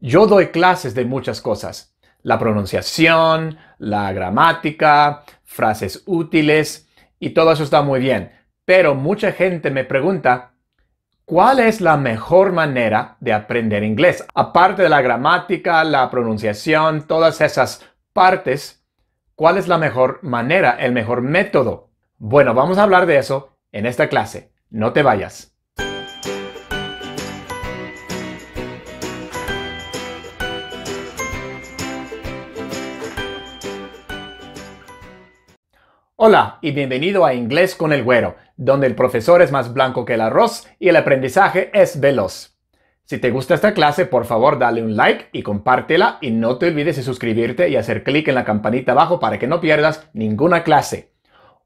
Yo doy clases de muchas cosas. La pronunciación, la gramática, frases útiles y todo eso está muy bien. Pero mucha gente me pregunta, ¿cuál es la mejor manera de aprender inglés? Aparte de la gramática, la pronunciación, todas esas partes, ¿cuál es la mejor manera, el mejor método? Bueno, vamos a hablar de eso en esta clase. No te vayas. Hola y bienvenido a Inglés con el Güero, donde el profesor es más blanco que el arroz y el aprendizaje es veloz. Si te gusta esta clase, por favor dale un like y compártela y no te olvides de suscribirte y hacer clic en la campanita abajo para que no pierdas ninguna clase.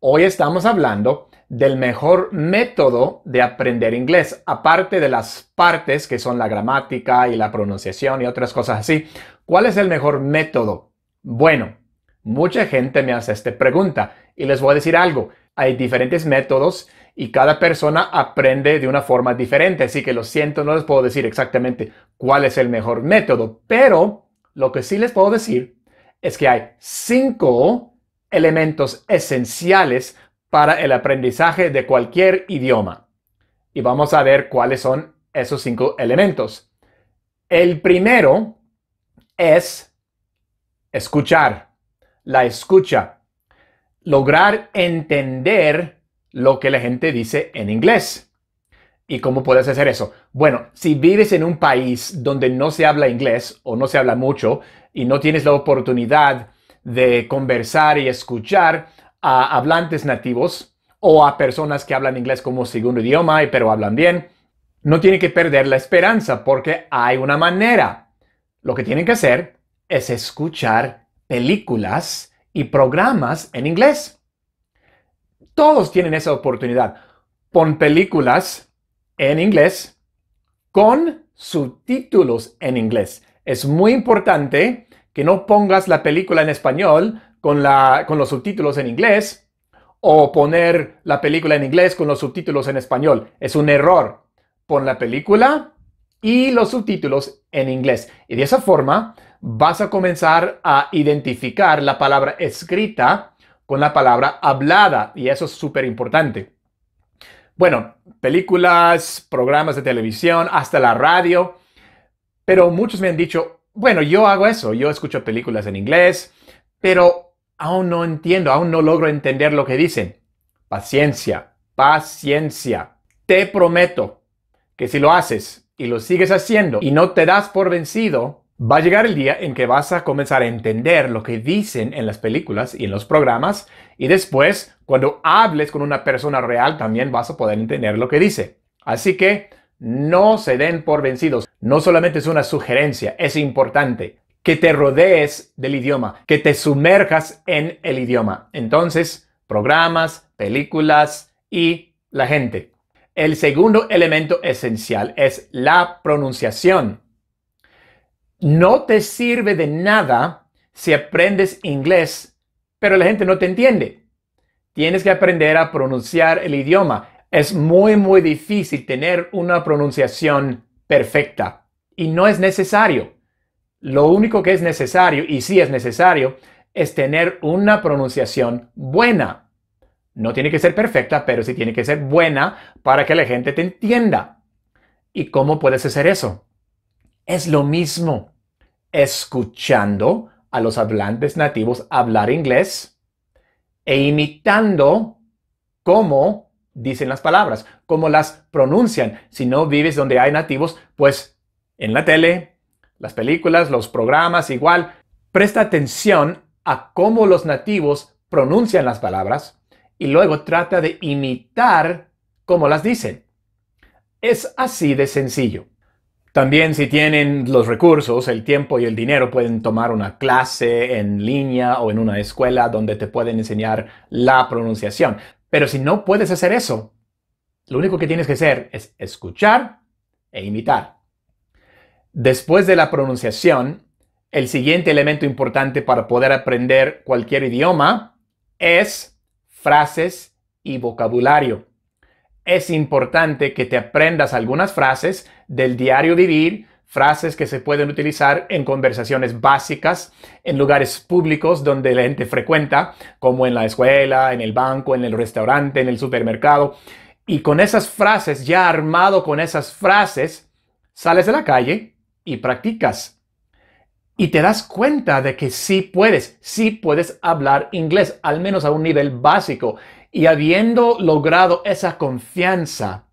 Hoy estamos hablando del mejor método de aprender inglés, aparte de las partes que son la gramática y la pronunciación y otras cosas así. ¿Cuál es el mejor método? Bueno, Mucha gente me hace esta pregunta y les voy a decir algo. Hay diferentes métodos y cada persona aprende de una forma diferente, así que lo siento, no les puedo decir exactamente cuál es el mejor método, pero lo que sí les puedo decir es que hay cinco elementos esenciales para el aprendizaje de cualquier idioma. Y vamos a ver cuáles son esos cinco elementos. El primero es escuchar la escucha. Lograr entender lo que la gente dice en inglés. ¿Y cómo puedes hacer eso? Bueno, si vives en un país donde no se habla inglés o no se habla mucho y no tienes la oportunidad de conversar y escuchar a hablantes nativos o a personas que hablan inglés como segundo idioma pero hablan bien, no tiene que perder la esperanza porque hay una manera. Lo que tienen que hacer es escuchar películas y programas en inglés. Todos tienen esa oportunidad. Pon películas en inglés con subtítulos en inglés. Es muy importante que no pongas la película en español con, los subtítulos en inglés o poner la película en inglés con los subtítulos en español. Es un error. Pon la película y los subtítulos en inglés. Y de esa forma vas a comenzar a identificar la palabra escrita con la palabra hablada y eso es súper importante. Bueno, películas, programas de televisión, hasta la radio, pero muchos me han dicho, bueno, yo hago eso, yo escucho películas en inglés, pero aún no entiendo, aún no logro entender lo que dicen. Paciencia, paciencia. Te prometo que si lo haces y lo sigues haciendo y no te das por vencido, Va a llegar el día en que vas a comenzar a entender lo que dicen en las películas y en los programas y después, cuando hables con una persona real, también vas a poder entender lo que dice. Así que no se den por vencidos. No solamente es una sugerencia, es importante que te rodees del idioma, que te sumerjas en el idioma. Entonces, programas, películas y la gente. El segundo elemento esencial es la pronunciación. No te sirve de nada si aprendes inglés, pero la gente no te entiende. Tienes que aprender a pronunciar el idioma. Es muy, muy difícil tener una pronunciación perfecta y no es necesario. Lo único que es necesario, y sí es necesario, es tener una pronunciación buena. No tiene que ser perfecta, pero sí tiene que ser buena para que la gente te entienda. ¿Y cómo puedes hacer eso? Es lo mismo escuchando a los hablantes nativos hablar inglés e imitando cómo dicen las palabras, cómo las pronuncian. Si no vives donde hay nativos, pues en la tele, las películas, los programas, igual, presta atención a cómo los nativos pronuncian las palabras y luego trata de imitar cómo las dicen. Es así de sencillo. También si tienen los recursos, el tiempo y el dinero, pueden tomar una clase en línea o en una escuela donde te pueden enseñar la pronunciación. Pero si no puedes hacer eso, lo único que tienes que hacer es escuchar e imitar. Después de la pronunciación, el siguiente elemento importante para poder aprender cualquier idioma es frases y vocabulario es importante que te aprendas algunas frases del diario vivir, frases que se pueden utilizar en conversaciones básicas, en lugares públicos donde la gente frecuenta, como en la escuela, en el banco, en el restaurante, en el supermercado. Y con esas frases, ya armado con esas frases, sales de la calle y practicas. Y te das cuenta de que sí puedes, sí puedes hablar inglés, al menos a un nivel básico. Y habiendo logrado esa confianza,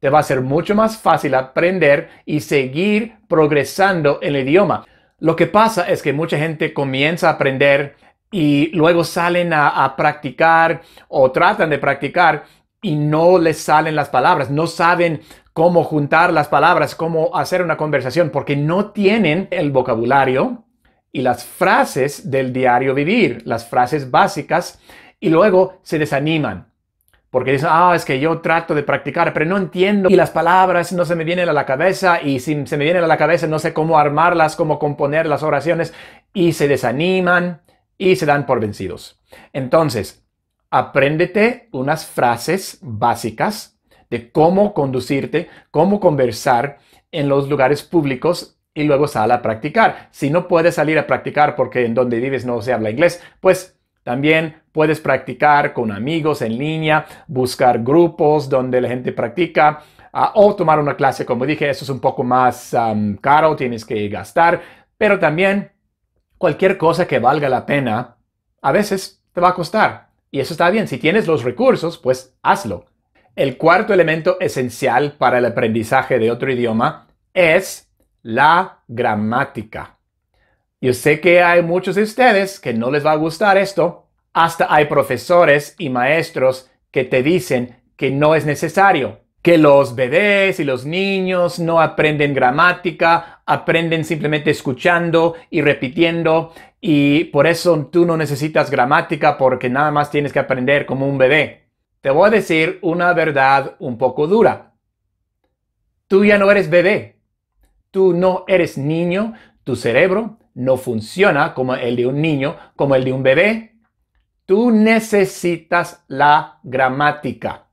te va a ser mucho más fácil aprender y seguir progresando en el idioma. Lo que pasa es que mucha gente comienza a aprender y luego salen a, a practicar o tratan de practicar y no les salen las palabras, no saben cómo juntar las palabras, cómo hacer una conversación, porque no tienen el vocabulario y las frases del diario vivir, las frases básicas y luego se desaniman. Porque dicen, ah, es que yo trato de practicar, pero no entiendo y las palabras no se me vienen a la cabeza y si se me vienen a la cabeza no sé cómo armarlas, cómo componer las oraciones y se desaniman y se dan por vencidos. Entonces, apréndete unas frases básicas de cómo conducirte, cómo conversar en los lugares públicos y luego sal a practicar. Si no puedes salir a practicar porque en donde vives no se habla inglés, pues también puedes practicar con amigos en línea, buscar grupos donde la gente practica. Ah, o tomar una clase, como dije, eso es un poco más caro, tienes que gastar, pero también cualquier cosa que valga la pena, a veces te va a costar. Y eso está bien, si tienes los recursos, pues hazlo. El cuarto elemento esencial para el aprendizaje de otro idioma es la gramática. Yo sé que hay muchos de ustedes que no les va a gustar esto. Hasta hay profesores y maestros que te dicen que no es necesario, que los bebés y los niños no aprenden gramática, aprenden simplemente escuchando y repitiendo y por eso tú no necesitas gramática porque nada más tienes que aprender como un bebé. Te voy a decir una verdad un poco dura. Tú ya no eres bebé. Tú no eres niño. Tu cerebro, no funciona como el de un niño, como el de un bebé, tú necesitas la gramática.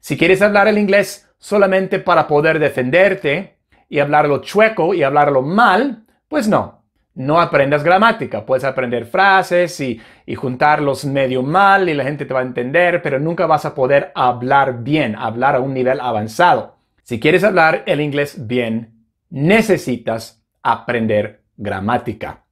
Si quieres hablar el inglés solamente para poder defenderte y hablarlo chueco y hablarlo mal, pues no, no aprendas gramática. Puedes aprender frases y, juntarlos medio mal y la gente te va a entender, pero nunca vas a poder hablar bien, hablar a un nivel avanzado. Si quieres hablar el inglés bien, necesitas aprender gramática.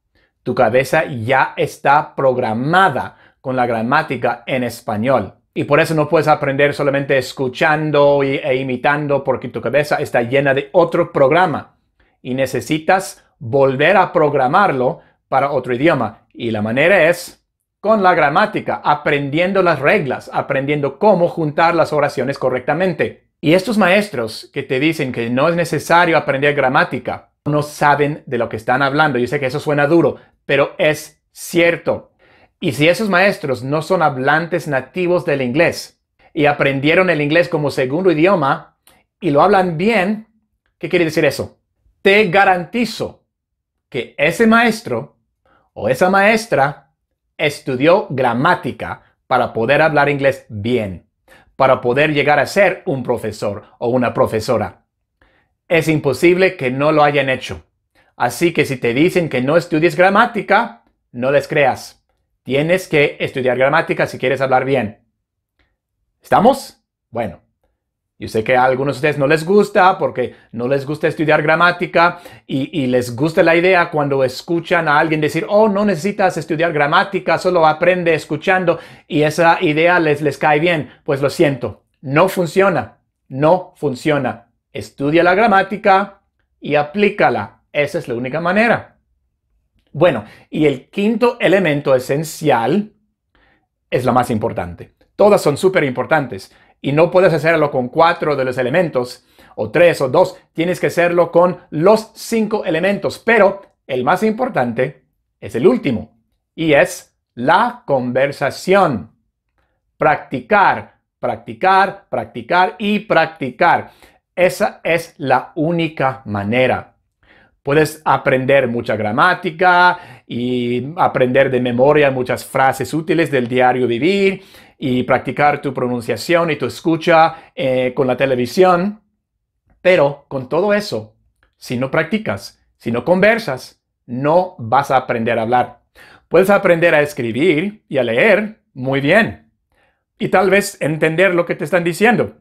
Tu cabeza ya está programada con la gramática en español. Y por eso no puedes aprender solamente escuchando e imitando porque tu cabeza está llena de otro programa y necesitas volver a programarlo para otro idioma. Y la manera es con la gramática, aprendiendo las reglas, aprendiendo cómo juntar las oraciones correctamente. Y estos maestros que te dicen que no es necesario aprender gramática, no saben de lo que están hablando. Yo sé que eso suena duro, pero es cierto. Y si esos maestros no son hablantes nativos del inglés y aprendieron el inglés como segundo idioma y lo hablan bien, ¿qué quiere decir eso? Te garantizo que ese maestro o esa maestra estudió gramática para poder hablar inglés bien, para poder llegar a ser un profesor o una profesora es imposible que no lo hayan hecho. Así que si te dicen que no estudies gramática, no les creas. Tienes que estudiar gramática si quieres hablar bien. ¿Estamos? Bueno, yo sé que a algunos de ustedes no les gusta porque no les gusta estudiar gramática y, les gusta la idea cuando escuchan a alguien decir, oh, no necesitas estudiar gramática, solo aprende escuchando y esa idea les, les cae bien. Pues lo siento, no funciona, no funciona. Estudia la gramática y aplícala. Esa es la única manera. Bueno, y el quinto elemento esencial es la más importante. Todas son súper importantes y no puedes hacerlo con cuatro de los elementos o tres o dos. Tienes que hacerlo con los cinco elementos, pero el más importante es el último y es la conversación. Practicar, practicar, practicar y practicar. Esa es la única manera. Puedes aprender mucha gramática y aprender de memoria muchas frases útiles del diario vivir y practicar tu pronunciación y tu escucha eh, con la televisión. Pero con todo eso, si no practicas, si no conversas, no vas a aprender a hablar. Puedes aprender a escribir y a leer muy bien y tal vez entender lo que te están diciendo.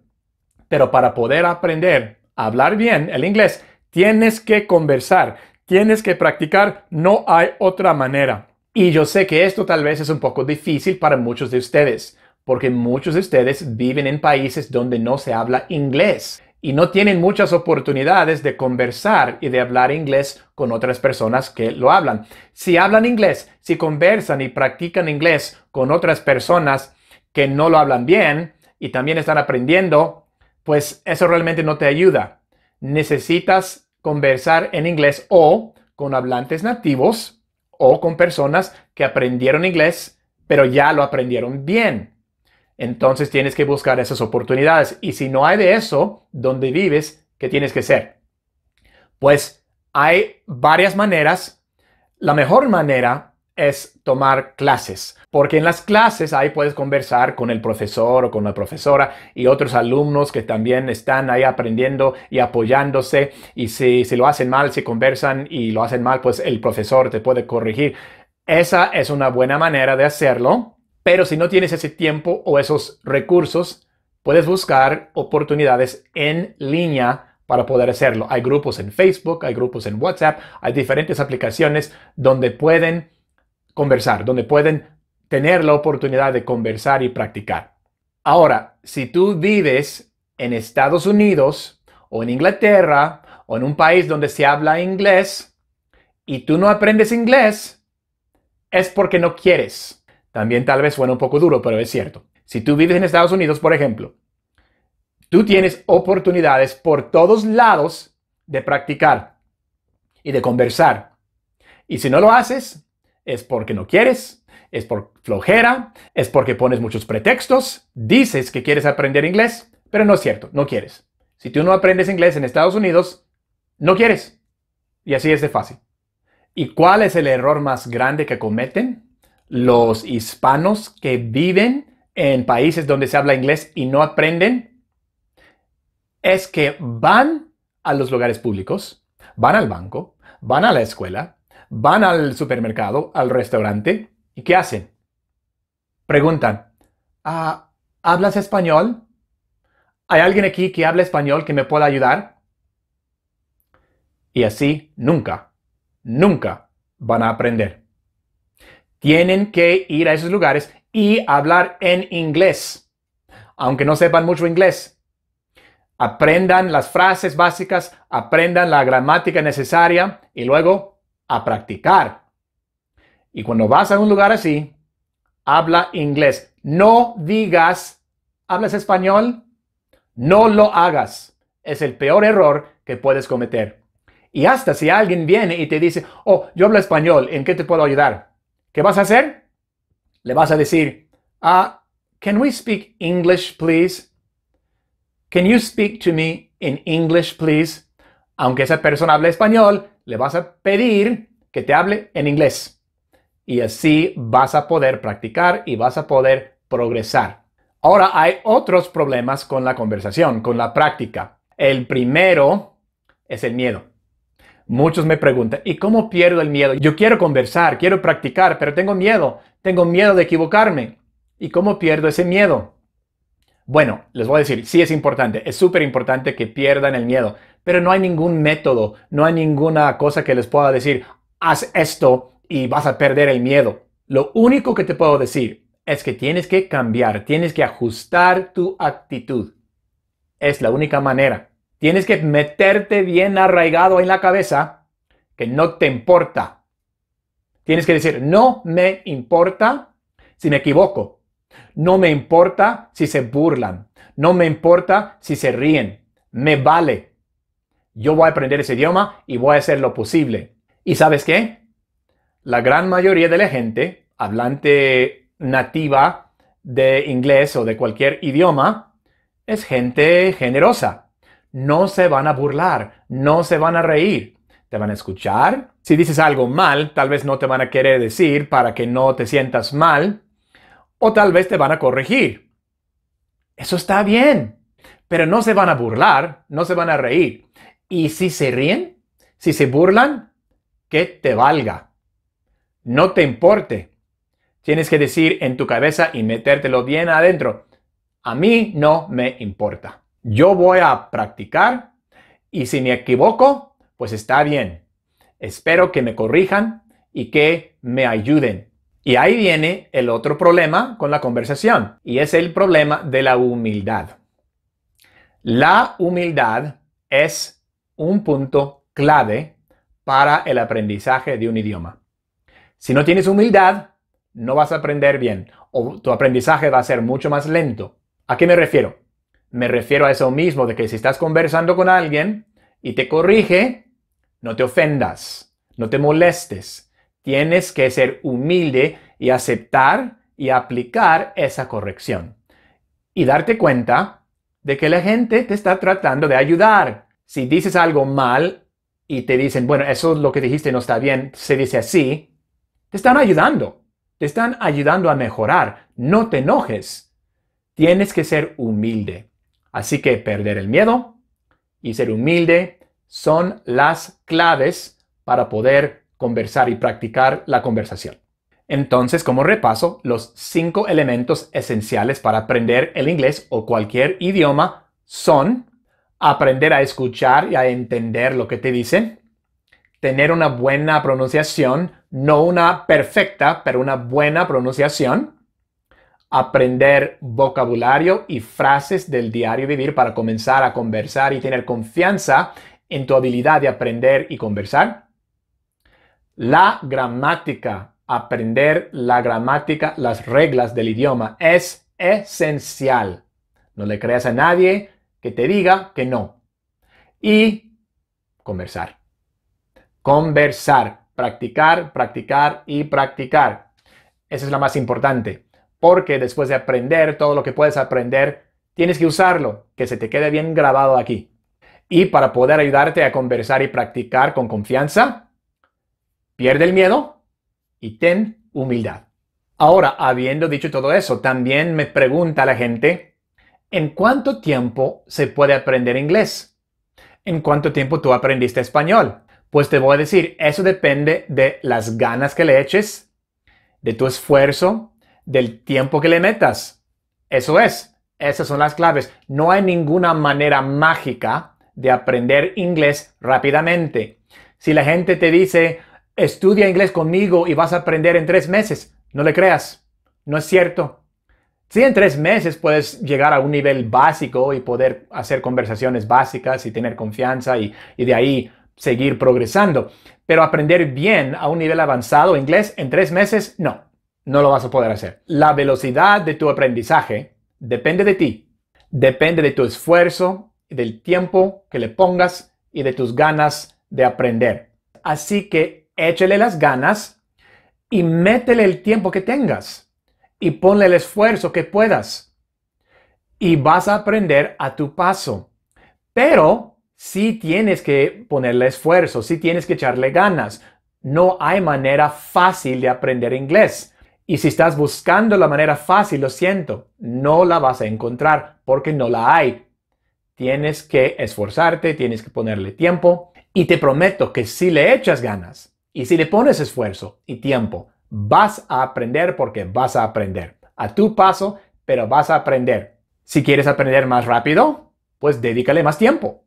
Pero para poder aprender a hablar bien el inglés, tienes que conversar, tienes que practicar, no hay otra manera. Y yo sé que esto tal vez es un poco difícil para muchos de ustedes, porque muchos de ustedes viven en países donde no se habla inglés y no tienen muchas oportunidades de conversar y de hablar inglés con otras personas que lo hablan. Si hablan inglés, si conversan y practican inglés con otras personas que no lo hablan bien y también están aprendiendo pues eso realmente no te ayuda. Necesitas conversar en inglés o con hablantes nativos o con personas que aprendieron inglés, pero ya lo aprendieron bien. Entonces tienes que buscar esas oportunidades. Y si no hay de eso, donde vives, ¿qué tienes que hacer? Pues hay varias maneras. La mejor manera es tomar clases, porque en las clases ahí puedes conversar con el profesor o con la profesora y otros alumnos que también están ahí aprendiendo y apoyándose y si, lo hacen mal, si conversan y lo hacen mal, pues el profesor te puede corregir. Esa es una buena manera de hacerlo, pero si no tienes ese tiempo o esos recursos, puedes buscar oportunidades en línea para poder hacerlo. Hay grupos en Facebook, hay grupos en WhatsApp, hay diferentes aplicaciones donde pueden conversar, donde pueden tener la oportunidad de conversar y practicar. Ahora, si tú vives en Estados Unidos o en Inglaterra o en un país donde se habla inglés y tú no aprendes inglés, es porque no quieres. También tal vez suena un poco duro, pero es cierto. Si tú vives en Estados Unidos, por ejemplo, tú tienes oportunidades por todos lados de practicar y de conversar. Y si no lo haces, es porque no quieres, es por flojera, es porque pones muchos pretextos, dices que quieres aprender inglés, pero no es cierto, no quieres. Si tú no aprendes inglés en Estados Unidos, no quieres. Y así es de fácil. ¿Y cuál es el error más grande que cometen los hispanos que viven en países donde se habla inglés y no aprenden? Es que van a los lugares públicos, van al banco, van a la escuela, van al supermercado, al restaurante, ¿y qué hacen? Preguntan, ah, ¿hablas español? ¿Hay alguien aquí que habla español que me pueda ayudar? Y así nunca, nunca van a aprender. Tienen que ir a esos lugares y hablar en inglés, aunque no sepan mucho inglés. Aprendan las frases básicas, aprendan la gramática necesaria y luego a practicar. Y cuando vas a un lugar así, habla inglés. No digas, ¿hablas español? No lo hagas. Es el peor error que puedes cometer. Y hasta si alguien viene y te dice, oh, yo hablo español, ¿en qué te puedo ayudar? ¿Qué vas a hacer? Le vas a decir, ah, can we speak English, please? Can you speak to me in English, please? Aunque esa persona hable español, le vas a pedir que te hable en inglés. Y así vas a poder practicar y vas a poder progresar. Ahora hay otros problemas con la conversación, con la práctica. El primero es el miedo. Muchos me preguntan, ¿y cómo pierdo el miedo? Yo quiero conversar, quiero practicar, pero tengo miedo. Tengo miedo de equivocarme. ¿Y cómo pierdo ese miedo? Bueno, les voy a decir, sí es importante, es súper importante que pierdan el miedo pero no hay ningún método, no hay ninguna cosa que les pueda decir, haz esto y vas a perder el miedo. Lo único que te puedo decir es que tienes que cambiar, tienes que ajustar tu actitud. Es la única manera. Tienes que meterte bien arraigado en la cabeza que no te importa. Tienes que decir, no me importa si me equivoco. No me importa si se burlan. No me importa si se ríen. Me vale. Yo voy a aprender ese idioma y voy a hacer lo posible. ¿Y sabes qué? La gran mayoría de la gente, hablante nativa de inglés o de cualquier idioma, es gente generosa. No se van a burlar, no se van a reír, te van a escuchar. Si dices algo mal, tal vez no te van a querer decir para que no te sientas mal, o tal vez te van a corregir. Eso está bien, pero no se van a burlar, no se van a reír. Y si se ríen, si se burlan, que te valga. No te importe. Tienes que decir en tu cabeza y metértelo bien adentro. A mí no me importa. Yo voy a practicar y si me equivoco, pues está bien. Espero que me corrijan y que me ayuden. Y ahí viene el otro problema con la conversación y es el problema de la humildad. La humildad es un punto clave para el aprendizaje de un idioma. Si no tienes humildad, no vas a aprender bien o tu aprendizaje va a ser mucho más lento. ¿A qué me refiero? Me refiero a eso mismo de que si estás conversando con alguien y te corrige, no te ofendas, no te molestes. Tienes que ser humilde y aceptar y aplicar esa corrección. Y darte cuenta de que la gente te está tratando de ayudar, si dices algo mal y te dicen, bueno, eso es lo que dijiste no está bien, se dice así, te están ayudando. Te están ayudando a mejorar. No te enojes. Tienes que ser humilde. Así que perder el miedo y ser humilde son las claves para poder conversar y practicar la conversación. Entonces, como repaso, los cinco elementos esenciales para aprender el inglés o cualquier idioma son aprender a escuchar y a entender lo que te dicen, tener una buena pronunciación, no una perfecta, pero una buena pronunciación, aprender vocabulario y frases del diario vivir para comenzar a conversar y tener confianza en tu habilidad de aprender y conversar. La gramática, aprender la gramática, las reglas del idioma es esencial. No le creas a nadie, que te diga que no. Y conversar. Conversar. Practicar, practicar y practicar. Esa es la más importante. Porque después de aprender todo lo que puedes aprender, tienes que usarlo, que se te quede bien grabado aquí. Y para poder ayudarte a conversar y practicar con confianza, pierde el miedo y ten humildad. Ahora, habiendo dicho todo eso, también me pregunta la gente, ¿En cuánto tiempo se puede aprender inglés? ¿En cuánto tiempo tú aprendiste español? Pues te voy a decir, eso depende de las ganas que le eches, de tu esfuerzo, del tiempo que le metas. Eso es, esas son las claves. No hay ninguna manera mágica de aprender inglés rápidamente. Si la gente te dice, estudia inglés conmigo y vas a aprender en tres meses, no le creas. No es cierto. Sí, en tres meses puedes llegar a un nivel básico y poder hacer conversaciones básicas y tener confianza y, de ahí seguir progresando. Pero aprender bien a un nivel avanzado inglés en tres meses, no, no lo vas a poder hacer. La velocidad de tu aprendizaje depende de ti, depende de tu esfuerzo, del tiempo que le pongas y de tus ganas de aprender. Así que échele las ganas y métele el tiempo que tengas y ponle el esfuerzo que puedas. Y vas a aprender a tu paso. Pero si tienes que ponerle esfuerzo, si tienes que echarle ganas. No hay manera fácil de aprender inglés. Y si estás buscando la manera fácil, lo siento, no la vas a encontrar porque no la hay. Tienes que esforzarte, tienes que ponerle tiempo y te prometo que si le echas ganas y si le pones esfuerzo y tiempo, Vas a aprender porque vas a aprender. A tu paso, pero vas a aprender. Si quieres aprender más rápido, pues dedícale más tiempo.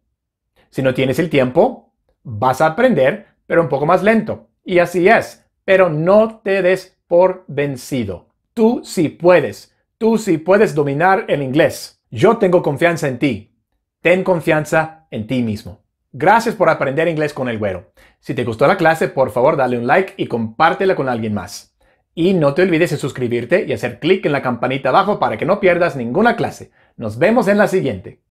Si no tienes el tiempo, vas a aprender, pero un poco más lento. Y así es. Pero no te des por vencido. Tú sí puedes. Tú sí puedes dominar el inglés. Yo tengo confianza en ti. Ten confianza en ti mismo. Gracias por aprender inglés con el güero. Si te gustó la clase, por favor dale un like y compártela con alguien más. Y no te olvides de suscribirte y hacer clic en la campanita abajo para que no pierdas ninguna clase. Nos vemos en la siguiente.